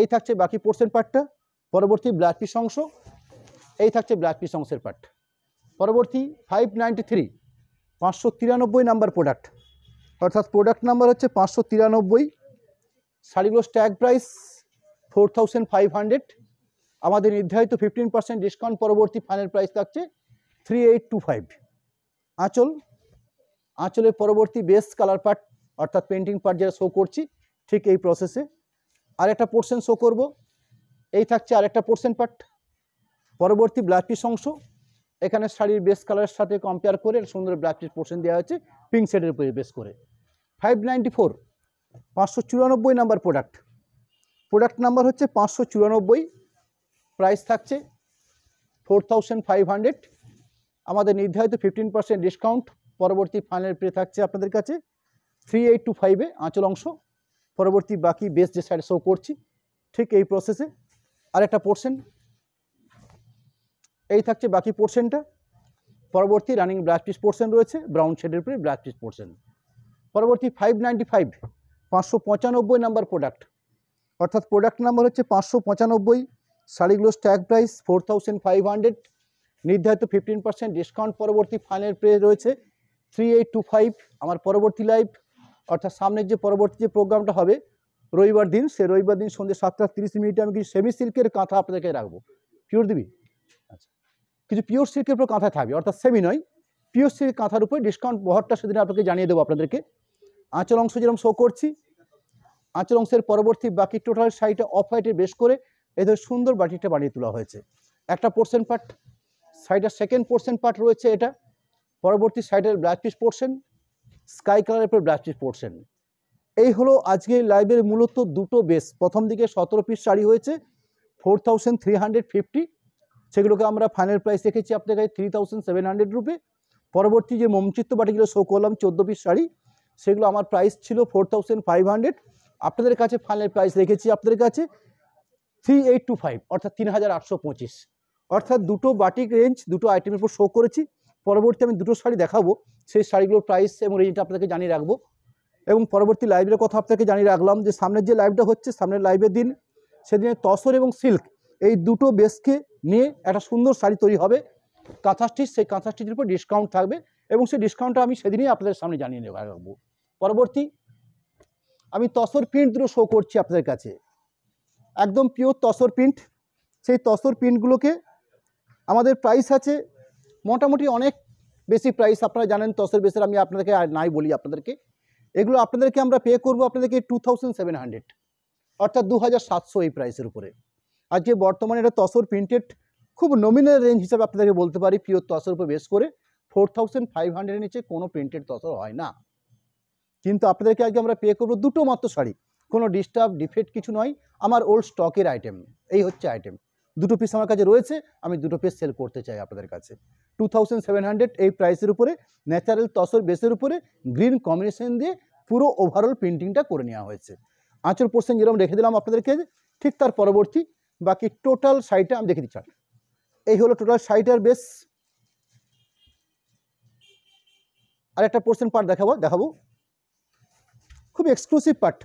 এই থাকছে বাকি পোর্শন পার্টটা পরবর্তী ব্লাড পিস অংশ এই থাকছে ব্লাড পিস অংশের পার্ট পরবর্তী ফাইভ নাইনটি থ্রি পাঁচশো তিরানব্বই নাম্বার প্রোডাক্ট অর্থাৎ প্রোডাক্ট নাম্বার হচ্ছে পাঁচশো তিরানব্বই শাড়িগুলো tag price four thousand five hundred আমাদের নির্ধারিত ফিফটিন পার্সেন্ট ডিসকাউন্ট পরবর্তী ফাইনাল প্রাইস থাকছে থ্রি এইট টু ফাইভ আঁচল আঁচলের পরবর্তী বেস কালার পার্ট অর্থাৎ পেন্টিং পার্ট যেটা শো করছি ঠিক এই প্রসেসে আর একটা পোর্শন শো করব এই থাকছে আর একটা পোর্শন পার্ট পরবর্তী ব্ল্যাক পিস অংশ এখানে শাড়ির বেস কালারের সাথে কম্পেয়ার করে সুন্দর ব্ল্যাক পিস পোর্শন দেওয়া হয়েছে পিঙ্ক সেটের উপরে বেস করে ফাইভ নাইনটি ফোর পাঁচশো চুরানব্বই নাম্বার প্রোডাক্ট প্রোডাক্ট নাম্বার হচ্ছে পাঁচশো চুরানব্বই প্রাইস থাকছে ফোর থাউজেন্ড ফাইভ হান্ড্রেড আমাদের নির্ধারিত ফিফটিন পার্সেন্ট ডিসকাউন্ট পরবর্তী ফাইনাল পে থাকছে আপনাদের কাছে থ্রি এইট টু ফাইভে আঁচল অংশ পরবর্তী বাকি বেস যে সাইড শো করছি ঠিক এই প্রসেসে আর একটা পোর্শন এই থাকছে বাকি পোর্শনটা পরবর্তী রানিং ব্লাস পিস পোর্শন রয়েছে ব্রাউন শেডের উপরে ব্লাস পিস পোর্শন পরবর্তী ফাইভ নাইনটি ফাইভ পাঁচশো পঁচানব্বই নাম্বার প্রোডাক্ট অর্থাৎ প্রোডাক্ট নাম্বার হচ্ছে পাঁচশো পঁচানব্বই শাড়িগুলোর tag price four thousand five hundred নির্ধারিত ফিফটিন পার্সেন্ট ডিসকাউন্ট পরবর্তী ফাইনাল প্রেস রয়েছে থ্রি এইট টু ফাইভ আমার পরবর্তী লাইভ অর্থাৎ সামনের যে পরবর্তী যে প্রোগ্রামটা হবে রবিবার দিন সে রবিবার দিন সন্ধ্যে সাতটা তিরিশ মিনিটে আমি কিছু সেমি সিল্কের কাঁথা আপনাদেরকে রাখবো পিওর দিবি আচ্ছা কিছু পিওর সিল্কের উপর কাঁথা থাকবে অর্থাৎ সেমি নয় পিওর সিল্ক কাঁথার উপরে ডিসকাউন্ট বহরটা সেদিন আপনাকে জানিয়ে দেবো আপনাদেরকে আঁচল অংশ যেরকম শো করছি আঁচল অংশের পরবর্তী বাকি টোটাল শাড়িটা অফ হোয়াইটে বেশ করে এদের সুন্দর বাটিটা বানিয়ে তোলা হয়েছে একটা পোর্শন পার্ট সাইডের সেকেন্ড পোর্শন পার্ট রয়েছে এটা পরবর্তী সাইডের ব্লাড পিস পোর্শন স্কাই কালারের পর ব্লাড পিস পোর্শন এই হলো আজকের লাইভের মূলত দুটো বেস প্রথম দিকে সতেরো পিস শাড়ি হয়েছে four thousand three hundred fifty সেগুলোকে আমরা ফাইনাল প্রাইস দেখেছি আপনার কাছে three thousand seven hundred rupee পরবর্তী যে মমচিত্র বাটিগুলো শো করলাম চোদ্দো পিস শাড়ি সেগুলো আমার প্রাইস ছিল ফোর থাউজেন্ড ফাইভ হান্ড্রেড আপনাদের কাছে ফাইনাল প্রাইস রেখেছি আপনাদের কাছে থ্রি এইট টু ফাইভ অর্থাৎ তিন হাজার আটশো পঁচিশ অর্থাৎ দুটো বাটিক রেঞ্জ দুটো আইটেমের উপর শো করেছি পরবর্তী আমি দুটো শাড়ি দেখাবো সেই শাড়িগুলোর প্রাইস এবং রেঞ্জটা আপনাকে জানিয়ে রাখবো এবং পরবর্তী লাইভের কথা আপনাকে জানিয়ে রাখলাম যে সামনের যে লাইভটা হচ্ছে সামনের লাইভের দিন সেদিনে তসর এবং সিল্ক এই দুটো বেসকে নিয়ে একটা সুন্দর শাড়ি তৈরি হবে কাঁথা স্টিচ সেই কাঁথা স্টিচের উপর ডিসকাউন্ট থাকবে এবং সেই ডিসকাউন্টটা আমি সেদিনই আপনাদের সামনে জানিয়ে নেওয়া রাখবো পরবর্তী আমি তসর প্রিন্ট দুটো শো করছি আপনাদের কাছে একদম পিওর তসর প্রিন্ট সেই তসর প্রিন্টগুলোকে আমাদের প্রাইস আছে মোটামুটি অনেক বেশি প্রাইস আপনারা জানেন তসের বেসের আমি আপনাদেরকে নাই বলি আপনাদেরকে এগুলো আপনাদেরকে আমরা পে করবো আপনাদেরকে টু থাউজেন্ড সেভেন হান্ড্রেড অর্থাৎ দু হাজার সাতশো এই প্রাইসের উপরে আর যে বর্তমানে এটা তসর প্রিন্টেড খুব নমিনাল রেঞ্জ হিসাবে আপনাদেরকে বলতে পারি পিওর তসর উপর বেস করে ফোর থাউজেন্ড ফাইভ হান্ড্রেডের নিচে কোনো প্রিন্টেড তসর হয় না কিন্তু আপনাদেরকে আজকে আমরা পে করবো দুটো মাত্র শাড়ি কোনো ডিস্টার্ব ডিফেক্ট কিছু নয় আমার ওল্ড স্টকের আইটেম এই হচ্ছে আইটেম দুটো পিস আমার কাছে রয়েছে আমি দুটো পিস সেল করতে চাই আপনাদের কাছে টু থাউজেন্ড সেভেন হান্ড্রেড এই প্রাইসের উপরে ন্যাচারাল তসর বেসের উপরে গ্রিন কম্বিনেশন দিয়ে পুরো ওভারঅল প্রিন্টিংটা করে নেওয়া হয়েছে আঁচল পোর্শন যেরকম রেখে দিলাম আপনাদেরকে ঠিক তার পরবর্তী বাকি টোটাল শাড়িটা আমি দেখে দিচ্ছি এই হলো টোটাল আর বেশ আর একটা পোর্শন পার্ট দেখাবো দেখাবো খুব এক্সক্লুসিভ পার্ট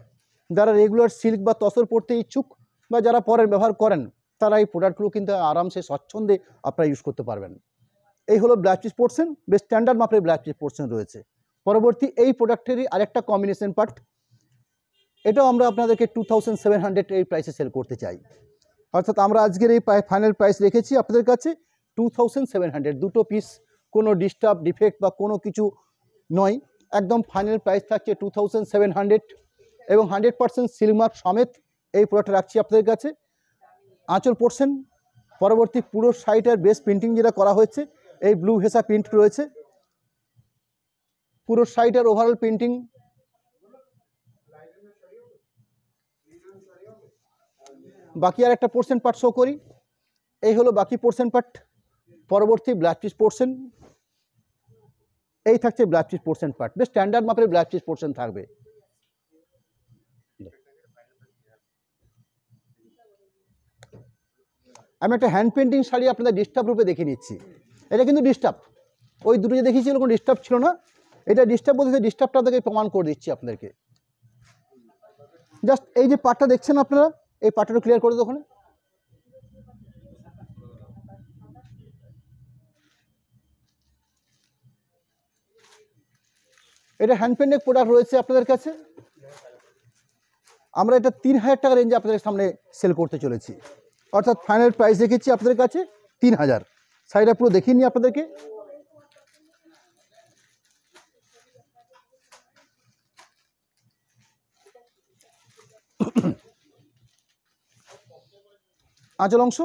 যারা রেগুলার সিল্ক বা তসর পরতে ইচ্ছুক বা যারা পরের ব্যবহার করেন তারা এই প্রোডাক্টগুলো কিন্তু আরামসে স্বচ্ছন্দে আপনারা ইউজ করতে পারবেন এই হলো ব্লাউজ পোর্শন বেশ স্ট্যান্ডার্ড মাপের ব্লাউজ পোর্শন রয়েছে পরবর্তী এই প্রোডাক্টেরই আরেকটা কম্বিনেশন পার্ট এটাও আমরা আপনাদেরকে টু থাউজেন্ড সেভেন এই প্রাইসে সেল করতে চাই অর্থাৎ আমরা আজকের এই ফাইনাল প্রাইস রেখেছি আপনাদের কাছে টু থাউজেন্ড সেভেন হান্ড্রেড দুটো পিস কোনো ডিস্টার্ব ডিফেক্ট বা কোনো কিছু নয় একদম ফাইনাল প্রাইস থাকছে টু সেভেন হান্ড্রেড এবং হান্ড্রেড পার্সেন্ট সিলমার্ক সমেত এই প্রোডাক্ট রাখছি আপনাদের কাছে আঁচল পড়ছেন পরবর্তী পুরো সাইটের বেস প্রিন্টিং যেটা করা হয়েছে এই ব্লু ভেসা প্রিন্ট রয়েছে পুরো সাইটের ওভারঅল প্রিন্টিং বাকি আর একটা পোর্শন পার্ট শো করি এই হলো বাকি পোর্শন পার্ট পরবর্তী ব্লাড পিস পোর্শন এই থাকছে ব্লাড পিস পোর্শন পার্ট বেশ স্ট্যান্ডার্ড মাপের ব্লাড পিস পোর্শন থাকবে আমি একটা হ্যান্ড পেন্টিং শাড়ি আপনাদের ডিস্টার্ব রূপে দেখে নিচ্ছি এটা কিন্তু ডিস্টার্ব ওই দুটো যে দেখিয়েছিল কোনো ডিস্টার্ব ছিল না এটা ডিস্টার্ব বলতে ডিস্টার্বটা আপনাকে প্রমাণ করে দিচ্ছি আপনাদেরকে জাস্ট এই যে পাটটা দেখছেন আপনারা এই পাটটা ক্লিয়ার করে দেখুন এটা হ্যান্ড পেন্টেড প্রোডাক্ট রয়েছে আপনাদের কাছে আমরা এটা তিন হাজার টাকা রেঞ্জে আপনাদের সামনে সেল করতে চলেছি অর্থাৎ ফাইনাল প্রাইস দেখেছি আপনাদের কাছে তিন হাজার শাড়িটা পুরো দেখিয়ে নিই আপনাদেরকে আঁচল অংশ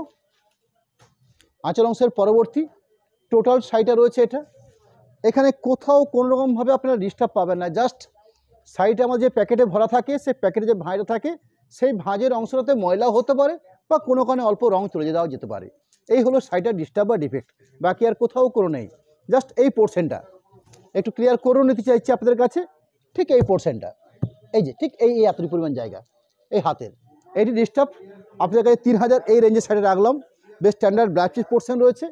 আঁচল অংশের পরবর্তী টোটাল শাড়িটা রয়েছে এটা এখানে কোথাও কোনোরকমভাবে আপনারা ডিস্টার্ব পাবেন না জাস্ট শাড়িটা আমার যে প্যাকেটে ভরা থাকে সে প্যাকেটে যে ভাঁজটা থাকে সেই ভাঁজের অংশটাতে ময়লা হতে পারে বা কোনো কানে অল্প রং চলে যাওয়া যেতে পারে এই হলো সাইটার ডিস্টার্ব বা ডিফেক্ট বাকি আর কোথাও কোনো নেই জাস্ট এই পোর্শনটা একটু ক্লিয়ার করেও নিতে চাইছি আপনাদের কাছে ঠিক এই পোর্শনটা এই যে ঠিক এই এই পরিমাণ জায়গা এই হাতের এটি ডিস্টার্ব আপনাদের কাছে তিন হাজার এই রেঞ্জের সাইডে রাখলাম বেশ স্ট্যান্ডার্ড ব্ল্যাক পিস পোর্শন রয়েছে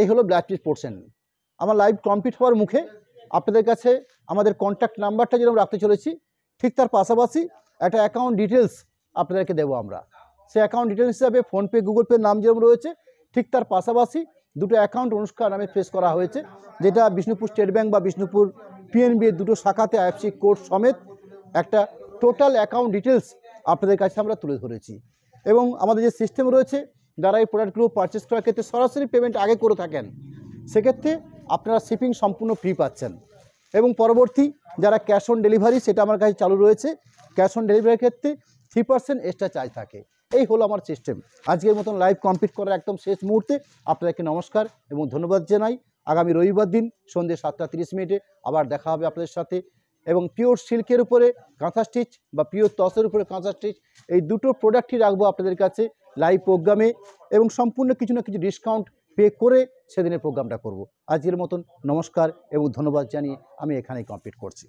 এই হলো ব্ল্যাক পিস পোর্শন আমার লাইভ কমপ্লিট হওয়ার মুখে আপনাদের কাছে আমাদের কন্ট্যাক্ট নাম্বারটা যেরকম রাখতে চলেছি ঠিক তার পাশাপাশি একটা অ্যাকাউন্ট ডিটেলস আপনাদেরকে দেবো আমরা সে অ্যাকাউন্ট ডিটেলস হিসাবে ফোনপে গুগল পে নাম যেরকম রয়েছে ঠিক তার পাশাপাশি দুটো অ্যাকাউন্ট অনুষ্কার নামে ফেস করা হয়েছে যেটা বিষ্ণুপুর স্টেট ব্যাংক বা বিষ্ণুপুর পিএনবি দুটো শাখাতে আইএফসি কোড সমেত একটা টোটাল অ্যাকাউন্ট ডিটেলস আপনাদের কাছে আমরা তুলে ধরেছি এবং আমাদের যে সিস্টেম রয়েছে যারা এই প্রোডাক্টগুলো পারচেস করার ক্ষেত্রে সরাসরি পেমেন্ট আগে করে থাকেন সেক্ষেত্রে আপনারা শিপিং সম্পূর্ণ ফ্রি পাচ্ছেন এবং পরবর্তী যারা ক্যাশ অন ডেলিভারি সেটা আমার কাছে চালু রয়েছে ক্যাশ অন ডেলিভারির ক্ষেত্রে থ্রি পার্সেন্ট এক্সট্রা চার্জ থাকে এই হলো আমার সিস্টেম আজকের মতন লাইভ কমপ্লিট করার একদম শেষ মুহূর্তে আপনাদেরকে নমস্কার এবং ধন্যবাদ জানাই আগামী রবিবার দিন সন্ধ্যে সাতটা তিরিশ মিনিটে আবার দেখা হবে আপনাদের সাথে এবং পিওর সিল্কের উপরে কাঁথা স্টিচ বা পিওর তসের উপরে কাঁথা স্টিচ এই দুটো প্রোডাক্টই রাখবো আপনাদের কাছে লাইভ প্রোগ্রামে এবং সম্পূর্ণ কিছু না কিছু ডিসকাউন্ট পে করে সেদিনের প্রোগ্রামটা করব। আজকের মতন নমস্কার এবং ধন্যবাদ জানিয়ে আমি এখানেই কমপ্লিট করছি